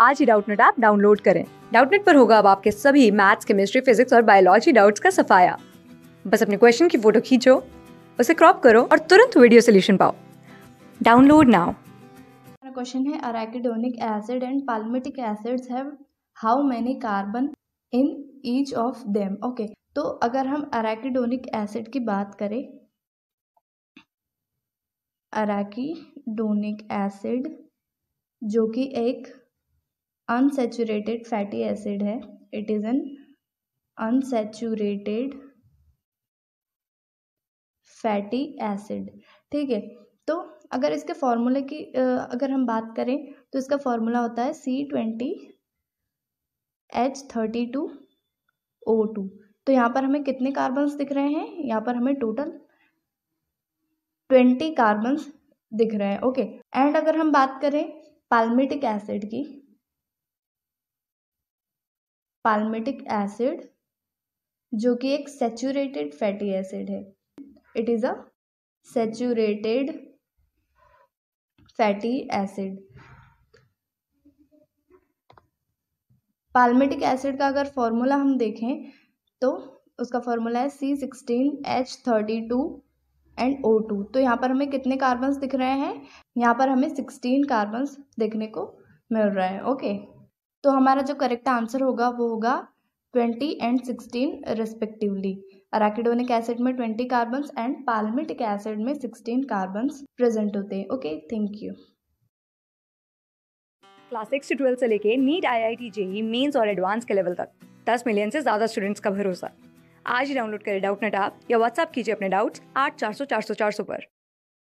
आज ही Doubtnut app download करें डाउटनेट पर होगा अब आपके सभी मैथ्स केमिस्ट्री फिजिक्स और बायोलॉजी डाउट्स का सफाया बस अपने क्वेश्चन की फोटो खींचो उसे क्रॉप करो और तुरंत वीडियो सोल्यूशन पाओ डाउनलोड नाउ क्वेश्चन है arachidonic acid and palmitic acids have how many carbon in each of them okay तो अगर हम अराकिडोनिक एसिड की बात करें अराकिडोनिक एसिड जो कि एक अनसेचुरेटेड फैटी एसिड है it is an unsaturated fatty acid ठीक है तो अगर इसके फॉर्मूले की अगर हम बात करें तो इसका फॉर्मूला होता है C twenty H thirty two O two तो यहाँ पर हमें कितने कार्बन्स दिख रहे हैं यहाँ पर हमें टोटल ट्वेंटी कार्बन्स दिख रहे हैं ओके एंड अगर हम बात करें पाल्मेटिक एसिड की पाल्मेटिक एसिड जो कि एक सेचूरेटेड फैटी एसिड है it is a saturated fatty acid palmitic acid का अगर फॉर्मूला हम देखें तो उसका फॉर्मूला है C sixteen H thirty two and O two तो यहाँ पर हमें कितने कार्बन्स दिख रहे हैं यहाँ पर हमें सिक्सटीन कार्बन्स देखने को मिल रहे हैं ओके तो हमारा जो करेक्ट आंसर होगा वो होगा twenty and sixteen respectively arachidonic acid में twenty carbon and palmitic acid में सिक्सटीन कार्बन प्रेजेंट होते हैं okay thank you class six twelfth से लेके NEET I I T JEE mains और एडवांस के लेवल तक दस मिलियन से ज़्यादा स्टूडेंट्स का भरोसा आज ही डाउनलोड करें डाउट नेट आप या व्हाट्सअप कीजिए अपने डाउट्स आठ चार सौ चार सौ चार सौ पर